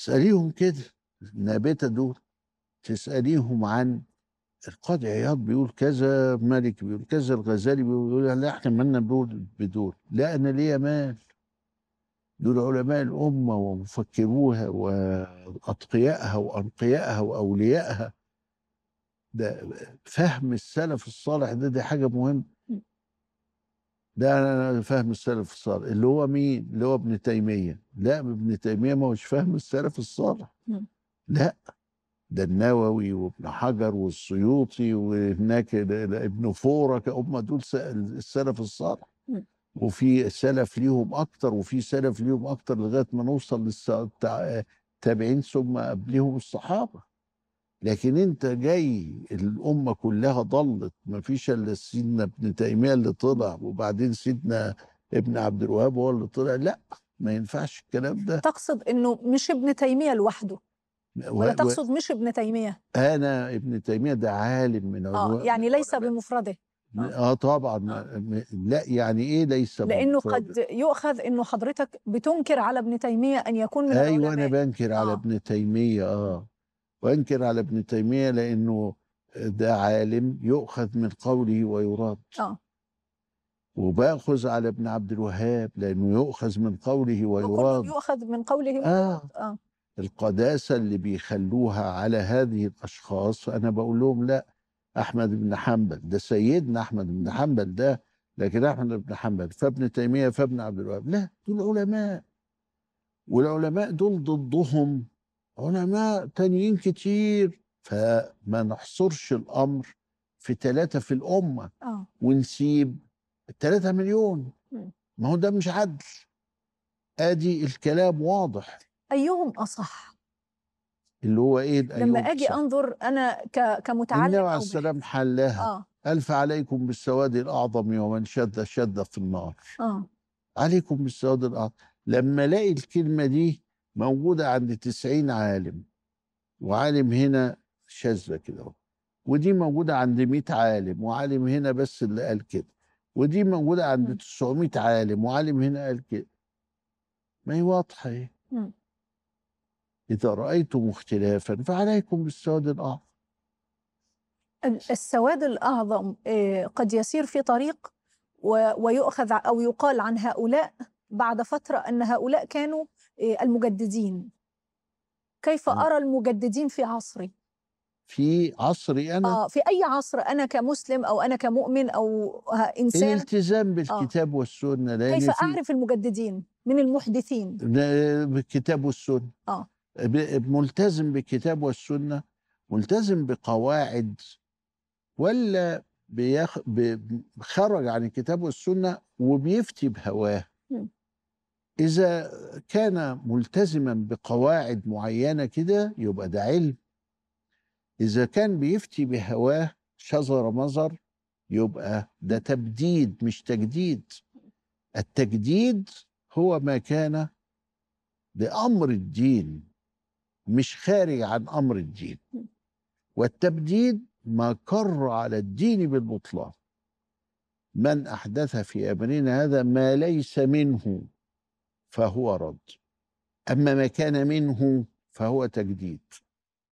تسأليهم كده النابتة دول تسأليهم عن القاضي عياض بيقول كذا مالك بيقول كذا الغزالي بيقول لا احنا مالنا بدول بدول لا انا ليا مال دول علماء الأمة ومفكروها وأتقيائها وأنقيائها وأوليائها ده فهم السلف الصالح ده دي حاجة مهمة ده انا فاهم السلف الصالح اللي هو مين اللي هو ابن تيميه لا ابن تيميه ما هوش فاهم السلف الصالح نعم. لا ده النووي وابن حجر والسيوطي وهناك ابن فورة هم دول السلف الصالح نعم. وفي سلف ليهم اكتر وفي سلف ليهم اكتر لغايه ما نوصل للتابعين ثم قبلهم الصحابه لكن انت جاي الامه كلها ضلت ما فيش الا سيدنا ابن تيميه اللي طلع وبعدين سيدنا ابن عبد الوهاب هو اللي طلع لا ما ينفعش الكلام ده تقصد انه مش ابن تيميه لوحده ولا و... تقصد مش ابن تيميه انا ابن تيميه ده عالم من اه يعني ليس بمفرده آه. اه طبعا آه. لا يعني ايه ليس لانه بمفرده. قد يؤخذ انه حضرتك بتنكر على ابن تيميه ان يكون من ايوه انا بنكر آه. على ابن تيميه اه وانكر على ابن تيميه لانه ده عالم يؤخذ من قوله ويراد اه وباخذ على ابن عبد الوهاب لانه يؤخذ من قوله ويراد يؤخذ من قوله ويراد آه. آه. القداسه اللي بيخلوها على هذه الاشخاص انا بقول لهم لا احمد بن حنبل ده سيدنا احمد بن حنبل ده لكن احمد بن حنبل فابن تيميه فابن عبد الوهاب لا دول علماء والعلماء دول ضدهم علماء تانيين كتير فما نحصرش الامر في ثلاثه في الامه أوه. ونسيب ثلاثة مليون ما هو ده مش عدل ادي الكلام واضح ايهم اصح اللي هو ايه ده لما اجي صح. انظر انا كمتعلم النبي عليه السلام حلها آه. الف عليكم بالسواد الاعظم ومن شد شد في النار آه. عليكم بالسواد الاعظم لما الاقي الكلمه دي موجودة عند 90 عالم وعالم هنا شاذة كده ودي موجودة عند 100 عالم وعالم هنا بس اللي قال كده ودي موجودة عند 900 عالم وعالم هنا قال كده ما هي واضحة ايه إذا رأيتم اختلافا فعليكم بالسواد الأعظم السواد الأعظم آه، قد يسير في طريق ويؤخذ أو يقال عن هؤلاء بعد فترة أن هؤلاء كانوا آه، المجددين كيف آه. أرى المجددين في عصري في عصري أنا آه في أي عصر أنا كمسلم أو أنا كمؤمن أو إنسان الالتزام آه. بالكتاب آه والسنة كيف كيف أعرف المجددين من المحدثين بالكتاب والسنة آه ملتزم بالكتاب والسنة ملتزم بقواعد ولا بيخ... بخرج عن الكتاب والسنة وبيفتي بهواه إذا كان ملتزما بقواعد معينه كده يبقى ده علم اذا كان بيفتي بهواه شذر مذر يبقى ده تبديد مش تجديد التجديد هو ما كان بامر الدين مش خارج عن امر الدين والتبديد ما كر على الدين بالبطلان من احدث في امرنا هذا ما ليس منه فهو رد أما ما كان منه فهو تجديد